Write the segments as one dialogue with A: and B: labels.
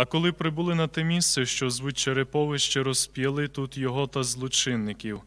A: А коли прибули на те місце, що звуть Череповище, розп'яли тут його та злочинників,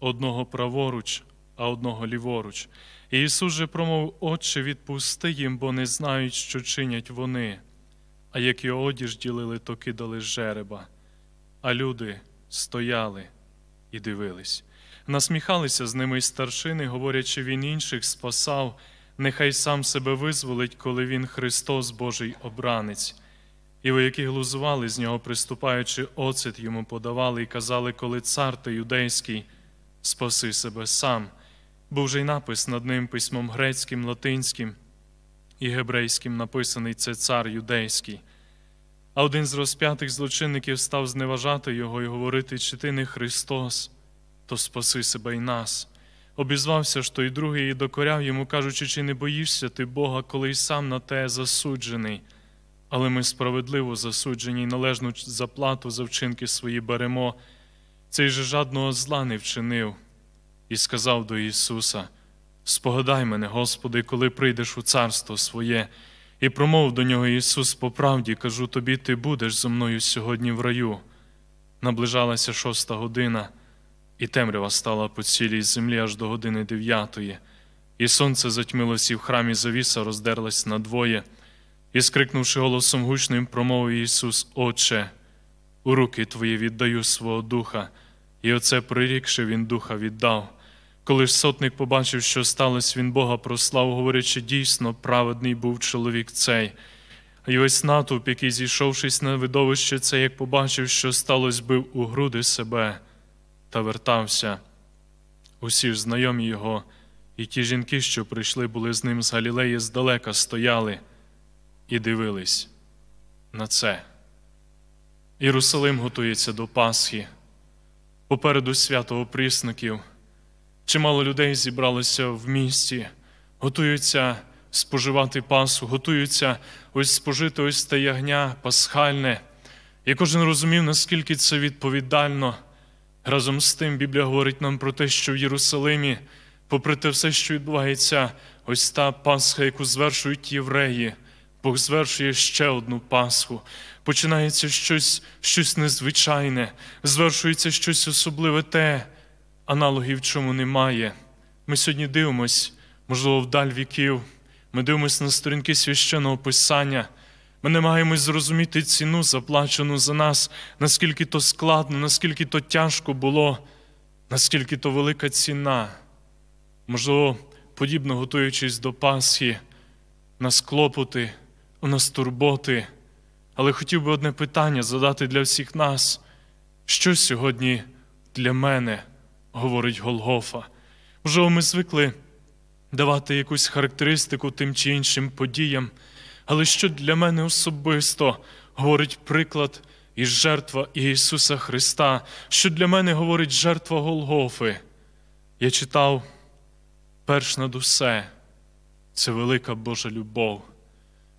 A: одного праворуч, а одного ліворуч. І Ісус же промовив Отче, відпусти їм, бо не знають, що чинять вони. А як його одіж ділили, то кидали жереба. А люди стояли і дивились, насміхалися з ними й старшини, говорячи, він інших спасав, нехай сам себе визволить, коли він Христос Божий обранець. І вояки глузували з нього, приступаючи, оцет йому подавали і казали, коли цар ти юдейський, спаси себе сам. Був же й напис над ним письмом грецьким, латинським і гебрейським написаний це цар юдейський. А один з розп'ятих злочинників став зневажати його і говорити: чи ти не Христос, то спаси себе і нас. Обізвався ж той другий і докоряв йому, кажучи, чи не боїшся ти Бога, коли й сам на те засуджений але ми справедливо засуджені і належну заплату за вчинки свої беремо. Цей же жадного зла не вчинив і сказав до Ісуса: Спогадай мене, Господи, коли прийдеш у царство своє, і промов до нього Ісус по правді, кажу тобі, ти будеш зо мною сьогодні в раю. Наближалася шоста година, і темрява стала по цілій землі аж до години дев'ятої, і сонце затьмилось, і в храмі завіса роздерлась надвоє і, скрикнувши голосом гучним, промовив Ісус, Отче, у руки Твої віддаю свого духа, і оце прирікши, Він духа віддав. Коли ж сотник побачив, що сталося, він Бога прослав, говорячи, дійсно, праведний був чоловік цей. І весь натовп, який, зійшовшись на видовище, це, як побачив, що сталося, бив у груди себе та вертався. Усі ж знайомі його, і ті жінки, що прийшли, були з ним з Галілеї, здалека стояли і дивились на це. Єрусалим готується до Пасхи, попереду свято прісників. Чимало людей зібралося в місті, готуються споживати Пасху, готуються ось спожити ось те ягня пасхальне. І кожен розумів, наскільки це відповідально. Разом з тим Біблія говорить нам про те, що в Єрусалимі, попри те все, що відбувається, ось та Пасха, яку звершують євреї. Бог звершує ще одну Пасху. Починається щось щось незвичайне, звершується щось особливе те, аналогів чому немає. Ми сьогодні дивимось, можливо, вдаль віків. Ми дивимось на сторінки священного писання. Ми не маємо зрозуміти ціну, заплачену за нас, наскільки то складно, наскільки то тяжко було, наскільки то велика ціна. Можливо, подібно готуючись до Пасхи, нас клопоти у нас турботи, але хотів би одне питання задати для всіх нас, що сьогодні для мене говорить Голгофа. Може, ми звикли давати якусь характеристику тим чи іншим подіям, але що для мене особисто говорить приклад і жертва Ісуса Христа, що для мене говорить жертва Голгофи. Я читав перш над усе, це велика Божа любов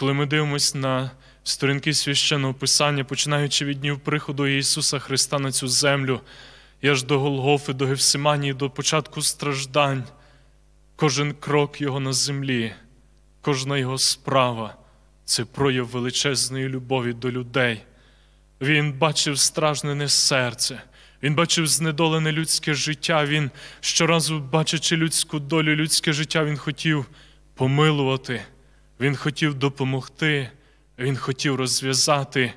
A: коли ми дивимося на сторінки священного Писання, починаючи від днів приходу Ісуса Христа на цю землю, і аж до Голгофи, до Гевсиманії, до початку страждань, кожен крок Його на землі, кожна Його справа це прояв величезної любові до людей. Він бачив стражнене серце. Він бачив знедолене людське життя. Він щоразу бачачи людську долю, людське життя, він хотів помилувати. Він хотів допомогти, він хотів розв'язати.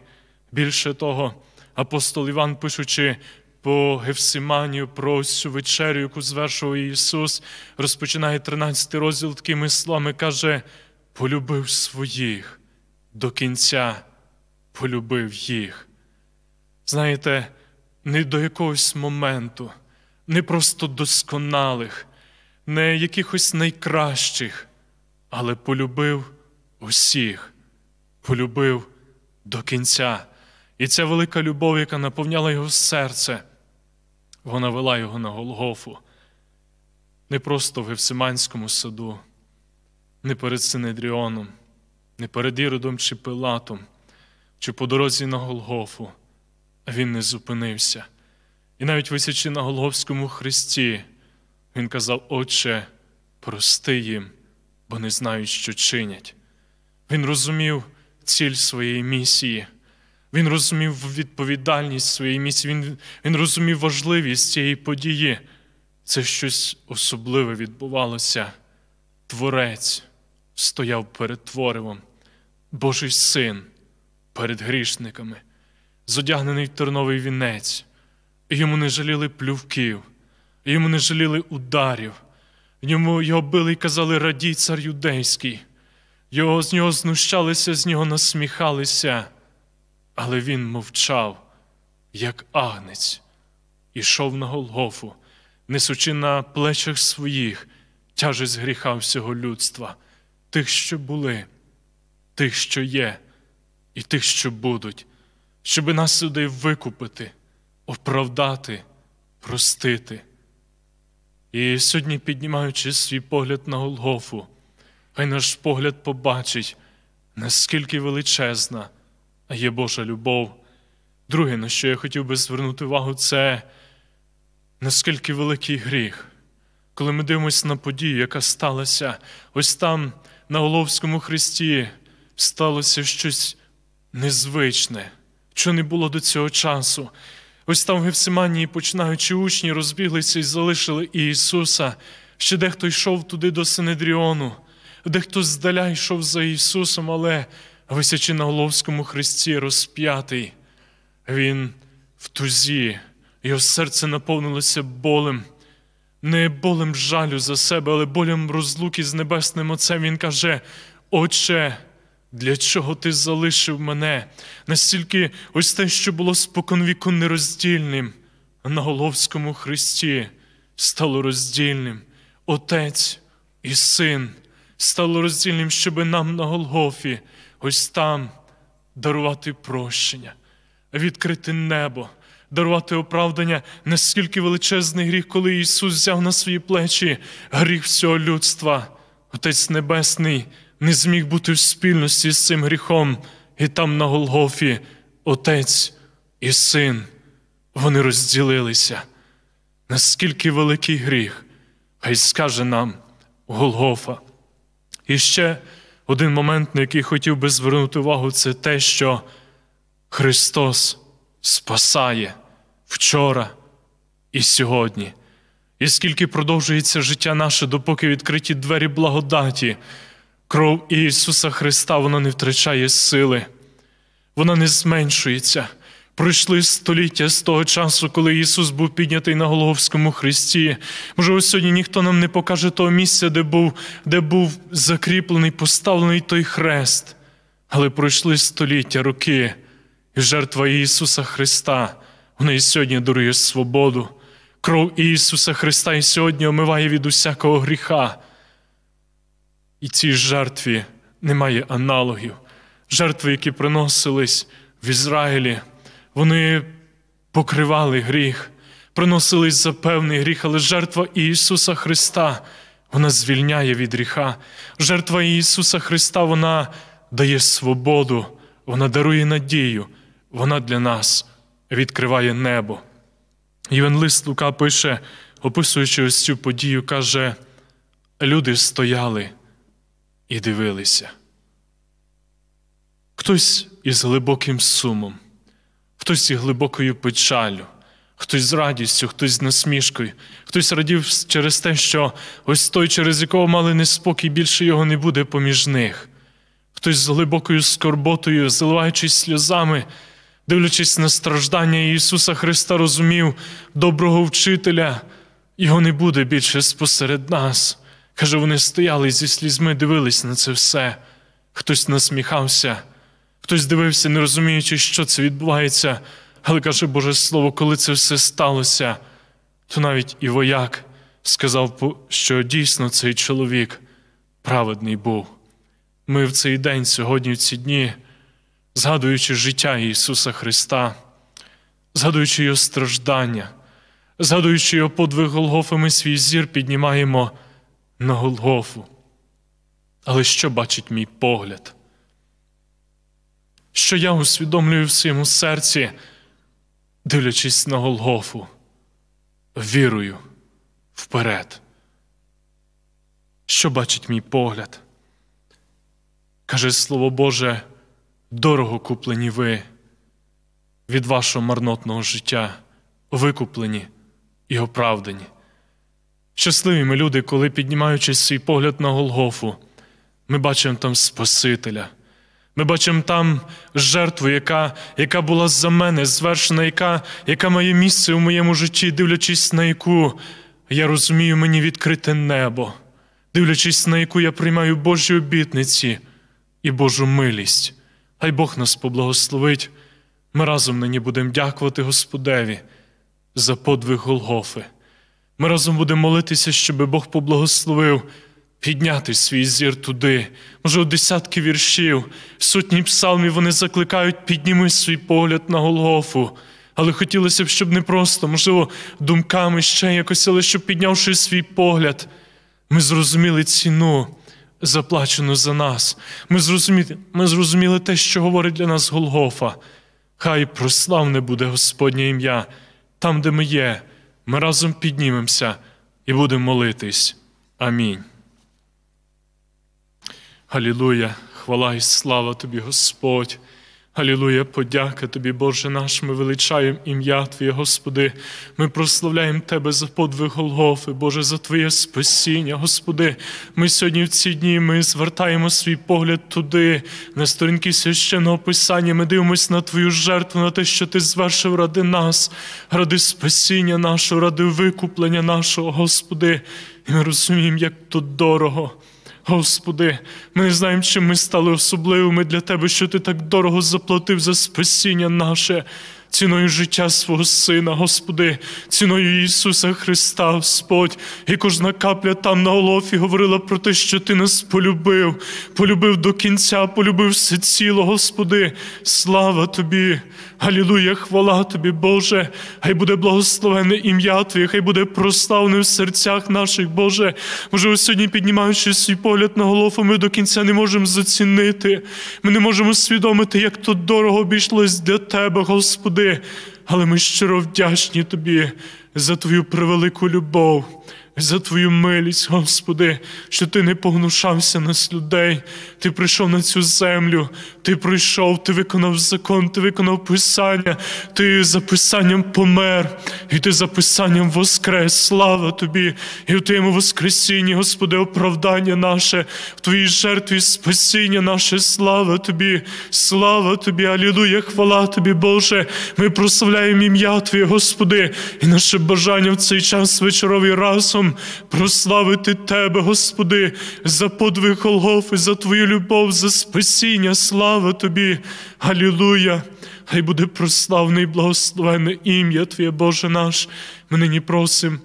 A: Більше того, апостол Іван, пишучи по Гефсиманію про цю вечерю, яку звершував Ісус, розпочинає 13 розділ такими словами, каже: полюбив своїх до кінця, полюбив їх. Знаєте, не до якогось моменту, не просто досконалих, не якихось найкращих але полюбив усіх, полюбив до кінця. І ця велика любов, яка наповняла його серце, вона вела його на Голгофу. Не просто в Гевсиманському саду, не перед Синедріоном, не перед Іродом чи Пилатом, чи по дорозі на Голгофу, а він не зупинився. І навіть висячи на Голгофському хресті, він казав, Отче, прости їм бо не знають, що чинять. Він розумів ціль своєї місії, він розумів відповідальність своєї місії, він, він розумів важливість цієї події. Це щось особливе відбувалося. Творець стояв перед творивом, Божий син перед грішниками, зодягнений в терновий вінець, і йому не жаліли плювків, йому не жаліли ударів. Йому його били і казали радій цар юдейський. Його з нього знущалися, з нього насміхалися, але він мовчав, як агнець, ішов на Голгофу, несучи на плечах своїх тяжесть гріха всього людства, тих, що були, тих, що є, і тих, що будуть, щоби нас сюди викупити, оправдати, простити. І сьогодні, піднімаючи свій погляд на Голгофу, хай наш погляд побачить, наскільки величезна є Божа любов. Друге, на що я хотів би звернути увагу, це наскільки великий гріх. Коли ми дивимося на подію, яка сталася, ось там, на Головському Христі, сталося щось незвичне, що не було до цього часу. Ось там в Гефсиманії, починаючи учні, розбіглися і залишили і Ісуса. Ще дехто йшов туди до Синедріону, дехто здаля йшов за Ісусом, але, висячи на Головському хресті розп'ятий, Він в тузі, його серце наповнилося болем, не болем жалю за себе, але болем розлуки з Небесним Отцем. Він каже: Отче. Для чого ти залишив мене настільки ось те, що було споконвіку нероздільним, на Головському Христі стало роздільним Отець і Син стало роздільним, щоби нам на Голгофі, ось там дарувати прощення, відкрити небо, дарувати оправдання, наскільки величезний гріх, коли Ісус взяв на свої плечі гріх всього людства, Отець Небесний не зміг бути в спільності з цим гріхом, і там на Голгофі Отець і син, вони розділилися. Наскільки великий гріх, хай скаже нам Голгофа. І ще один момент, на який хотів би звернути увагу, це те, що Христос спасає вчора і сьогодні. І скільки продовжується життя наше, допоки відкриті двері благодаті, Кров Ісуса Христа вона не втрачає сили, вона не зменшується. Пройшли століття з того часу, коли Ісус був піднятий на Головському хресті. Можливо, сьогодні ніхто нам не покаже того місця, де був, де був закріплений, поставлений той хрест. Але пройшли століття роки, і жертва Ісуса Христа, вона і сьогодні дарує свободу. Кров Ісуса Христа і сьогодні омиває від усякого гріха. І цій жертві немає аналогів. Жертви, які приносились в Ізраїлі, вони покривали гріх, приносились за певний гріх, але жертва Ісуса Христа вона звільняє від гріха. Жертва Ісуса Христа вона дає свободу, вона дарує надію, вона для нас відкриває небо. Євангелист Лука пише, описуючи ось цю подію, каже: люди стояли і дивилися. Хтось із глибоким сумом, хтось із глибокою печалю, хтось з радістю, хтось з насмішкою, хтось радів через те, що ось той, через якого мали неспокій, більше його не буде поміж них, хтось з глибокою скорботою, заливаючись сльозами, дивлячись на страждання Ісуса Христа, розумів, доброго вчителя, його не буде більше спосеред нас. Каже, вони стояли зі слізьми дивились на це все. Хтось насміхався, хтось дивився, не розуміючи, що це відбувається. Але каже Боже Слово, коли це все сталося, то навіть і вояк сказав, що дійсно цей чоловік праведний був. Ми в цей день, сьогодні, в ці дні, згадуючи життя Ісуса Христа, згадуючи Його страждання, згадуючи Його подвиг Голгофи, ми свій зір піднімаємо на Голгофу. Але що бачить мій погляд? Що я усвідомлюю в своєму серці, дивлячись на Голгофу, вірую вперед. Що бачить мій погляд? Каже слово Боже, дорого куплені ви від вашого марнотного життя, викуплені і оправдані. Щасливі ми люди, коли піднімаючи свій погляд на Голгофу, ми бачимо там Спасителя. Ми бачимо там жертву, яка яка була за мене звершена, яка яка має місце у моєму житті, дивлячись на яку я розумію мені відкрите небо, дивлячись на яку я приймаю Божі обітниці і Божу милість. Хай Бог нас поблагословить. Ми разом нині будемо дякувати Господеві за подвиг Голгофи. Ми разом будемо молитися, щоб Бог поблагословив підняти свій зір туди. Може, у десятки віршів, сотні псалмів вони закликають, підніми свій погляд на Голгофу. Але хотілося б, щоб не просто, можливо, думками ще якось, але щоб піднявши свій погляд, ми зрозуміли ціну, заплачену за нас. Ми зрозуміли, ми зрозуміли те, що говорить для нас Голгофа. Хай прославне буде Господнє ім'я там, де ми є ми разом піднімемося і будемо молитись. Амінь. Галілуя, хвала і слава тобі, Господь. Алілуя, подяка Тобі, Боже наш, ми величаємо ім'я Твоє, Господи. Ми прославляємо Тебе за подвиг Голгофи, Боже, за Твоє спасіння, Господи. Ми сьогодні в ці дні ми звертаємо свій погляд туди, на сторінки священного Писання. Ми дивимося на Твою жертву, на те, що Ти звершив ради нас, ради спасіння нашого, ради викуплення нашого, Господи. І ми розуміємо, як тут дорого. Господи, ми знаємо, що ми стали особливими для Тебе, що Ти так дорого заплатив за спасіння наше ціною життя свого Сина, Господи, ціною Ісуса Христа, Господь, і кожна капля там на Олофі говорила про те, що Ти нас полюбив, полюбив до кінця, полюбив все ціло, Господи, слава Тобі, Галілуя, хвала Тобі, Боже, хай буде благословене ім'я Твоє, хай буде прославне в серцях наших, Боже. Може, сьогодні, піднімаючи свій погляд на Голофу, ми до кінця не можемо зацінити, ми не можемо свідомити, як то дорого обійшлось для Тебе, Господи завжди, але ми щиро вдячні Тобі за Твою превелику любов за Твою милість, Господи, що Ти не погнушався нас людей, Ти прийшов на цю землю, Ти прийшов, Ти виконав закон, Ти виконав Писання, Ти за Писанням помер, і Ти за Писанням воскрес. Слава Тобі, і в Твоєму Воскресінні, Господи, оправдання наше, в Твоїй жертві спасіння наше, слава Тобі, слава Тобі, Алілуя, хвала Тобі, Боже. Ми прославляємо ім'я Твоє, Господи, і наше бажання в цей час вечоровий разом нам прославити Тебе, Господи, за подвиг Голгофи, за Твою любов, за спасіння, слава Тобі, Галілуя! Хай буде прославне і благословене ім'я Твоє Боже наш. Ми нині просимо.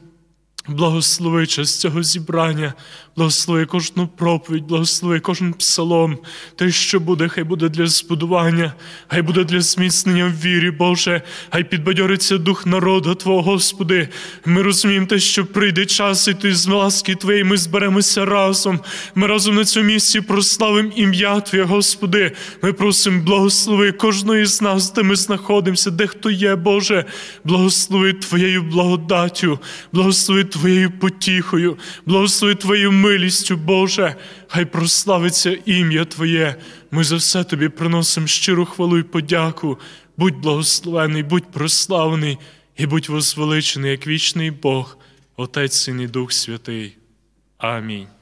A: Благослови час цього зібрання, благослови кожну проповідь, благослови кожен псалом. Те, що буде, хай буде для збудування, хай буде для зміцнення в вірі, Боже, хай підбадьориться дух народу Твого, Господи. Ми розуміємо те, що прийде час, і ти з ласки Твої, ми зберемося разом. Ми разом на цьому місці прославимо ім'я Твоє, Господи. Ми просимо, благослови кожного з нас, де ми знаходимося, де хто є, Боже, благослови Твоєю благодаттю, благослови Твоєю Твоєю потіхою, благослови Твоєю милістю, Боже, хай прославиться ім'я Твоє. Ми за все тобі приносимо щиру хвалу і подяку. Будь благословений, будь прославлений і будь возвеличений, як вічний Бог, Отець Син і Дух Святий. Амінь.